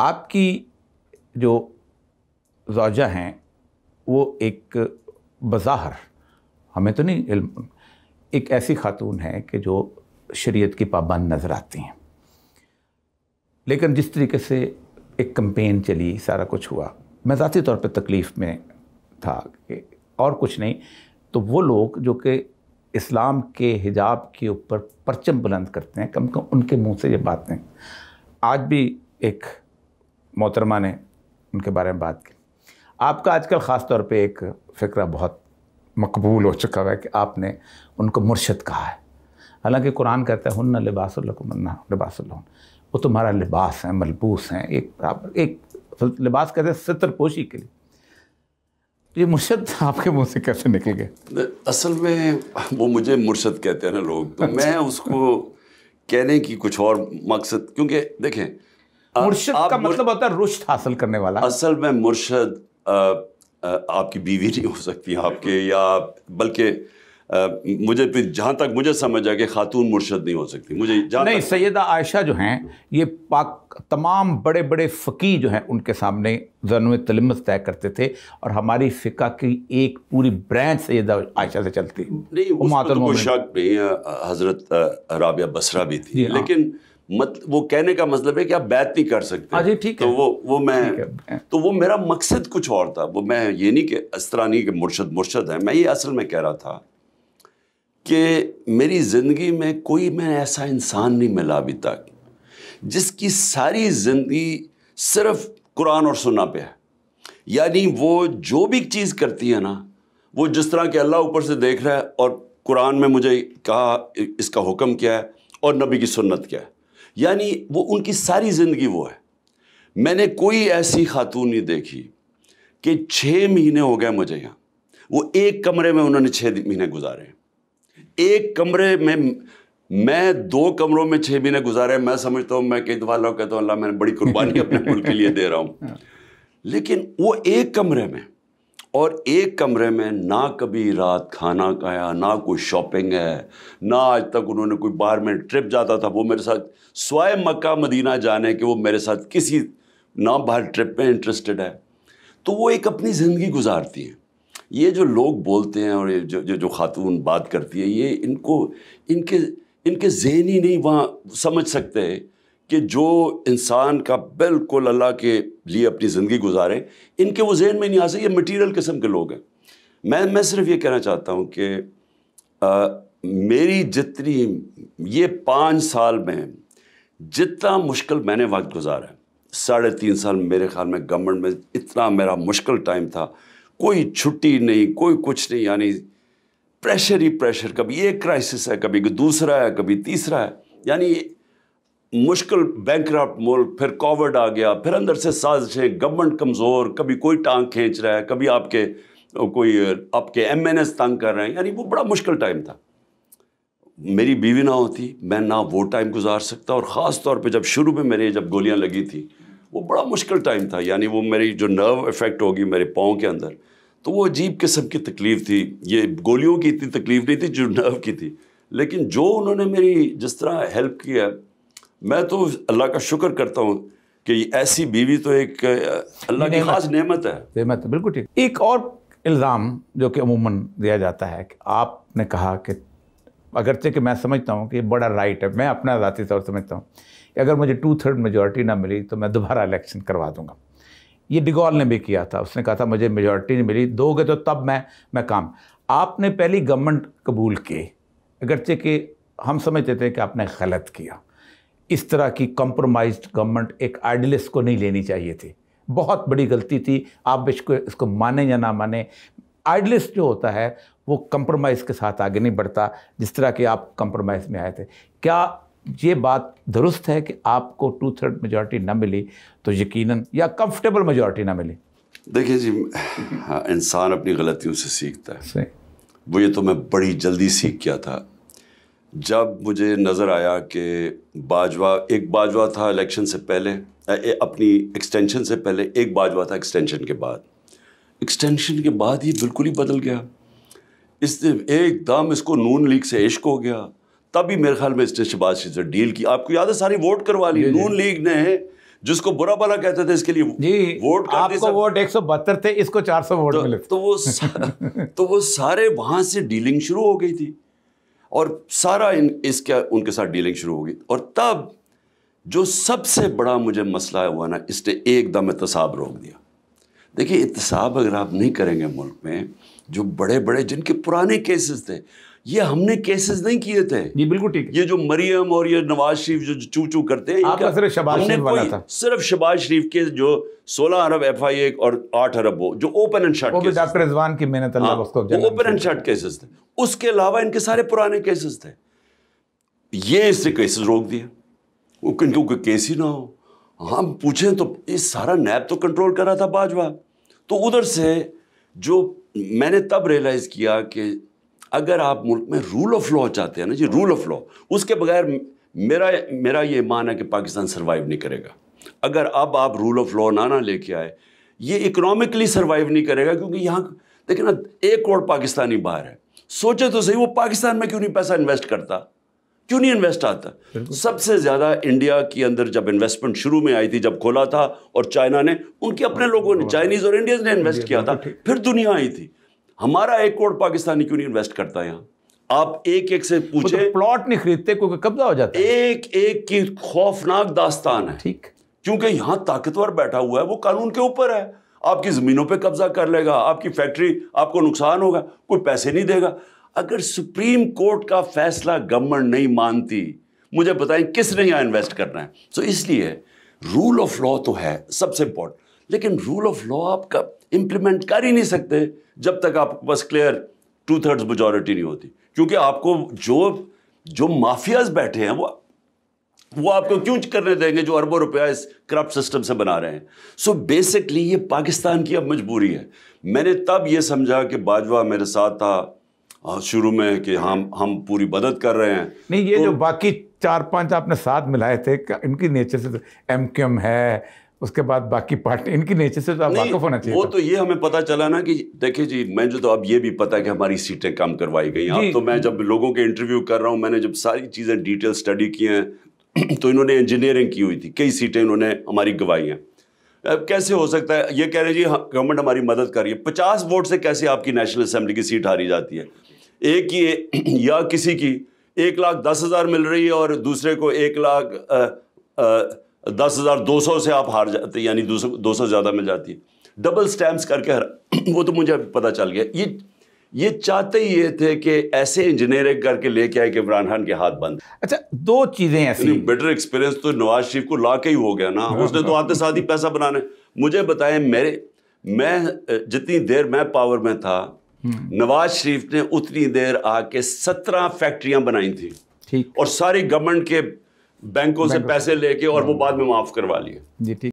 आपकी जो जौजा हैं वो एक बज़ाहर हमें तो नहीं इल्म एक ऐसी खातून है कि जो शरीयत की पाबंद नज़र आती हैं लेकिन जिस तरीके से एक कम्पेन चली सारा कुछ हुआ मैं ज़ाती तौर पे तकलीफ़ में था कि और कुछ नहीं तो वो लोग जो कि इस्लाम के हिजाब के ऊपर परचम बुलंद करते हैं कम कम उनके मुंह से ये बातें आज भी एक मोहतरमा ने उनके बारे में बात की आपका आजकल ख़ास तौर पे एक फिक्र बहुत मकबूल हो चुका है कि आपने उनको मुर्शद कहा है हालांकि कुरान कहता है हन्ना लिबास लिबास वो तुम्हारा लिबास है मलबूस हैं एक बराबर एक लिबास कहते हैं सितरपोशी पोशी के लिए तो ये मुर्शद आपके मुंह से कैसे निकल गए असल में वो मुझे मुर्शद कहते हैं ना लोग तो अच्छा। मैं उसको कहने की कुछ और मकसद क्योंकि देखें मुर्शद का मतलब होता है रुश्त हासिल करने वाला असल में मुर्शद आपकी बीवी नहीं हो सकती आपके या बल्कि मुझे फिर जहाँ तक मुझे समझ आ कि खातून मुर्शद नहीं हो सकती मुझे नहीं सैदा आयशा जो हैं ये पाक तमाम बड़े बड़े फ़कीह जो हैं उनके सामने जनुए तलमत तय करते थे और हमारी फ़िका की एक पूरी ब्रांच सैदा आयशा से चलती नहीं तो कोई नहीं हज़रत राबिया बसरा भी थी हाँ। लेकिन मत वो कहने का मतलब है कि आप बैत नहीं कर सकते हाँ जी ठीक तो है वो वो मैं हाँ। तो वो मेरा मकसद कुछ और था वो मैं ये नहीं कि इस तरह नहीं कि मुर्शद मुर्शद है मैं ये असल में कह रहा था कि मेरी ज़िंदगी में कोई मैं ऐसा इंसान नहीं मिला अभी तक जिसकी सारी ज़िंदगी सिर्फ कुरान और सुना पे है यानी वो जो भी चीज़ करती है ना वो जिस तरह के अल्लाह ऊपर से देख रहा है और कुरान में मुझे कहा इसका हुक्म क्या है और नबी की सुन्नत क्या है यानी वो उनकी सारी ज़िंदगी वो है मैंने कोई ऐसी खातून नहीं देखी कि छः महीने हो गए मुझे यहां वो एक कमरे में उन्होंने छः महीने गुजारे एक कमरे में मैं दो कमरों में छः महीने गुजारे मैं समझता हूं मैं कई दफ़ा लोग कहता हूँ अल्लाह मैंने बड़ी कुर्बानी अपने मुल्क के लिए दे रहा हूं लेकिन वो एक कमरे में और एक कमरे में ना कभी रात खाना खाया ना कोई शॉपिंग है ना आज तक उन्होंने कोई बाहर में ट्रिप जाता था वो मेरे साथ स्वाय मक्का मदीना जाने के वो मेरे साथ किसी ना बाहर ट्रिप में इंटरेस्टेड है तो वो एक अपनी ज़िंदगी गुजारती हैं ये जो लोग बोलते हैं और ये जो जो, जो खातून बात करती है ये इनको इनके इनके जहनी नहीं वहाँ समझ सकते कि जो इंसान का बिल्कुल अल्लाह के लिए अपनी ज़िंदगी गुजारें इनके वो जहन में नहीं आ सकते ये मटीरियल किस्म के लोग हैं मैं मैं सिर्फ ये कहना चाहता हूँ कि आ, मेरी जितनी ये पाँच साल में जितना मुश्किल मैंने वक्त गुजारा है साढ़े तीन साल मेरे ख्याल में गवर्नमेंट में इतना मेरा मुश्किल टाइम था कोई छुट्टी नहीं कोई कुछ नहीं यानी प्रेशर ही प्रेशर कभी एक क्राइसिस है कभी दूसरा है कभी तीसरा है यानी मुश्किल बैंक मुल्क फिर कोविड आ गया फिर अंदर से साजिशें गवर्नमेंट कमज़ोर कभी कोई टांग खींच रहा है कभी आपके कोई आपके एम एन एस तंग कर रहे हैं यानी वो बड़ा मुश्किल टाइम था मेरी बीवी ना होती मैं ना वो टाइम गुजार सकता और ख़ास तौर पे जब शुरू में मेरे जब गोलियां लगी थी वो बड़ा मुश्किल टाइम था यानी वो मेरी जो नर्व इफ़ेक्ट होगी मेरे पाँव के अंदर तो वो अजीब किस्म की तकलीफ़ थी ये गोलियों की इतनी तकलीफ़ नहीं थी जो नर्व की थी लेकिन जो उन्होंने मेरी जिस तरह हेल्प किया मैं तो अल्लाह का शुक्र करता हूँ कि ऐसी बीवी तो एक अल्लाह की खास नेमत है नेमत है बिल्कुल ठीक एक और इल्ज़ाम जो कि अमूमन दिया जाता है कि आपने कहा कि अगरचे कि मैं समझता हूँ कि ये बड़ा राइट है मैं अपना ज़ाती तौर समझता हूँ कि अगर मुझे टू थर्ड मेजोरिटी ना मिली तो मैं दोबारा इलेक्शन करवा दूँगा ये डिगॉल ने भी किया था उसने कहा था मुझे मेजोरिटी नहीं मिली दो गए तो तब मैं मैं काम आपने पहली गवर्नमेंट कबूल की अगरचे कि हम समझते थे कि आपने गलत किया इस तरह की कंप्रोमाइज गवर्नमेंट एक आइडलिस्ट को नहीं लेनी चाहिए थी बहुत बड़ी गलती थी आप इसको इसको माने या ना माने आइडलिस्ट जो होता है वो कंप्रोमाइज़ के साथ आगे नहीं बढ़ता जिस तरह के आप कंप्रोमाइज़ में आए थे क्या ये बात दुरुस्त है कि आपको टू थर्ड मेजोरिटी ना मिली तो यकीनन या कंफर्टेबल मेजॉरिटी ना मिली देखिए जी हाँ, इंसान अपनी गलतियों से सीखता है वो ये तो मैं बड़ी जल्दी सीख गया था जब मुझे नज़र आया कि बाजवा एक बाजवा था इलेक्शन से पहले अपनी एक्सटेंशन से पहले एक बाजवा था एक्सटेंशन के बाद एक्सटेंशन के बाद ये बिल्कुल ही बदल गया इस एकदम इसको नून लीग से इश्क हो गया तभी मेरे ख्याल में इसने शहबाज शरीफ से डील की आपको याद है सारी वोट करवा ली नून लीग ने जिसको बुरा भला कहते थे इसके लिए जी, वोट आपको वोट एक सौ बहत्तर थे इसको चार सौ वोट तो, मिले तो वो तो वो सारे वहाँ से डीलिंग शुरू हो गई थी और सारा इन इसके उनके साथ डीलिंग शुरू होगी और तब जो सबसे बड़ा मुझे मसला हुआ ना इसने एकदम एहतसाब रोक दिया देखिए एहतसाब अगर आप नहीं करेंगे मुल्क में जो बड़े बड़े जिनके पुराने केसेस थे ये हमने केसेस नहीं किए थे ये बिल्कुल ठीक है ये जो मरियम और ये नवाज शरीफ जो चू चू करते हैं आपका सिर्फ शबाज शरीफ वाला था सिर्फ शबाज शरीफ के जो 16 अरब एफ आई ए और 8 अरब वो जो open and shut cases doctor Rizwan की मेहनत अल्लाह हाँ, उसको ओपन एंड शर्ट केसेस थे उसके अलावा इनके सारे पुराने केसेस थे ये इससे केसेस रोक दिए क्योंकि केस ही ना हो हम पूछे तो ये सारा नैब तो कंट्रोल कर रहा था बाजवा तो उधर से जो मैंने तब रियलाइज़ किया कि अगर आप मुल्क में रूल ऑफ लॉ चाहते हैं ना जी रूल ऑफ लॉ उसके बगैर मेरा मेरा ये मान है कि पाकिस्तान सर्वाइव नहीं करेगा अगर अब आप रूल ऑफ लॉ ना ना लेके आए ये इकोनॉमिकली सर्वाइव नहीं करेगा क्योंकि यहाँ देखिए ना एक करोड़ पाकिस्तानी बाहर है सोचे तो सही वो पाकिस्तान में क्यों नहीं पैसा इन्वेस्ट करता क्यों नहीं इन्वेस्ट आता सबसे ज़्यादा इंडिया के अंदर जब इन्वेस्टमेंट शुरू में आई थी जब खोला था और चाइना ने उनके अपने लोगों ने चाइनीज़ और इंडियंस ने इन्वेस्ट किया था फिर दुनिया आई थी हमारा एक करोड़ पाकिस्तानी क्यों नहीं इन्वेस्ट करता यहाँ आप एक एक से तो पूछे तो प्लॉट नहीं खरीदते क्योंकि कब्जा हो जाता है एक एक की खौफनाक दास्तान है ठीक क्योंकि यहाँ ताकतवर बैठा हुआ है वो कानून के ऊपर है आपकी ज़मीनों पे कब्जा कर लेगा आपकी फैक्ट्री आपको नुकसान होगा कोई पैसे नहीं देगा अगर सुप्रीम कोर्ट का फैसला गवर्नमेंट नहीं मानती मुझे बताएं किसने यहाँ इन्वेस्ट करना है सो so इसलिए रूल ऑफ लॉ तो है सबसे इंपॉर्टेंट लेकिन रूल ऑफ लॉ आपका इंप्लीमेंट कर ही नहीं सकते जब तक आपके पास क्लियर टू थर्ड्स मेजोरिटी नहीं होती क्योंकि आपको जो जो माफियाज बैठे हैं वो वो आपको क्यों करने देंगे जो अरबों रुपया इस करप्ट सिस्टम से बना रहे हैं सो so बेसिकली ये पाकिस्तान की अब मजबूरी है मैंने तब ये समझा कि बाजवा मेरे साथ था शुरू में कि हम हम पूरी मदद कर रहे हैं नहीं ये तो, जो बाकी चार पांच आपने साथ मिलाए थे इनकी नेचर से तो एम है उसके बाद बाकी पार्ट इनकी नेचर से तो आप वाकफ होना चाहिए वो तो।, तो ये हमें पता चला ना कि देखिए जी मैं जो तो अब ये भी पता है कि हमारी सीटें कम करवाई गई हैं तो मैं जब लोगों के इंटरव्यू कर रहा हूँ मैंने जब सारी चीज़ें डिटेल स्टडी की हैं तो इन्होंने इंजीनियरिंग की हुई थी कई सीटें इन्होंने हमारी गवाई हैं अब कैसे हो सकता है ये कह रहे जी गवर्नमेंट हाँ, हमारी मदद कर रही है पचास वोट से कैसे आपकी नेशनल असेंबली की सीट हारी जाती है एक की या किसी की एक लाख दस हज़ार मिल रही है और दूसरे को एक लाख दस हज़ार दो सौ से आप हार जाते यानी दो सौ दो सौ ज़्यादा मिल जाती है डबल स्टैम्प्स करके हरा वो तो मुझे पता चल गया ये ये चाहते ही ये थे कि ऐसे इंजीनियरिंग करके लेके आए कि इमरान खान के हाथ बंद अच्छा दो चीज़ें ऐसी बेटर एक्सपीरियंस तो नवाज शरीफ को ला के ही हो गया ना हाँ, उसने तो हाँ। आते साथ ही पैसा बनाने मुझे बताएं मेरे मैं जितनी देर मैं पावर में था हम्म। नवाज शरीफ ने उतनी देर आके सत्रह फैक्ट्रियां बनाई थी और सारी गवर्नमेंट के बैंकों से पैसे लेके और वो हाँ। बाद में माफ करवा लिए जी ठीक